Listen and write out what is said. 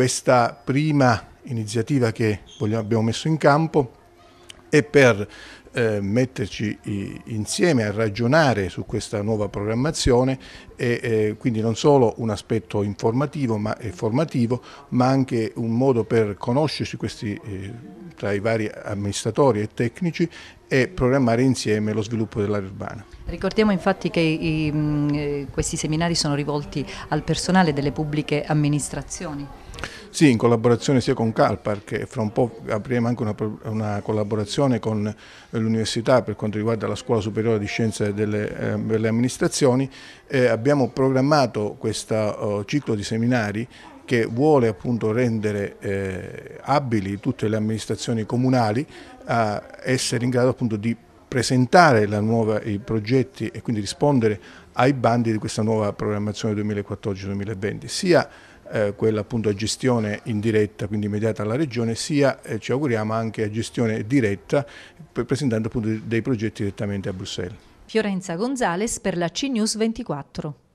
Questa prima iniziativa che vogliamo, abbiamo messo in campo è per eh, metterci i, insieme a ragionare su questa nuova programmazione e eh, quindi non solo un aspetto informativo ma, e formativo ma anche un modo per conoscerci questi eh, tra i vari amministratori e tecnici e programmare insieme lo sviluppo dell'area urbana. Ricordiamo infatti che i, mm, eh, questi seminari sono rivolti al personale delle pubbliche amministrazioni. Sì, in collaborazione sia con Calpar che fra un po' apriamo anche una, una collaborazione con eh, l'Università per quanto riguarda la Scuola Superiore di Scienze delle, eh, delle Amministrazioni, eh, abbiamo programmato questo eh, ciclo di seminari che vuole appunto rendere eh, abili tutte le amministrazioni comunali a essere in grado appunto di presentare nuova, i progetti e quindi rispondere ai bandi di questa nuova programmazione 2014-2020, sia eh, quella appunto a gestione indiretta, quindi immediata alla Regione, sia eh, ci auguriamo anche a gestione diretta, presentando appunto dei progetti direttamente a Bruxelles. Fiorenza Gonzales per la CNews 24.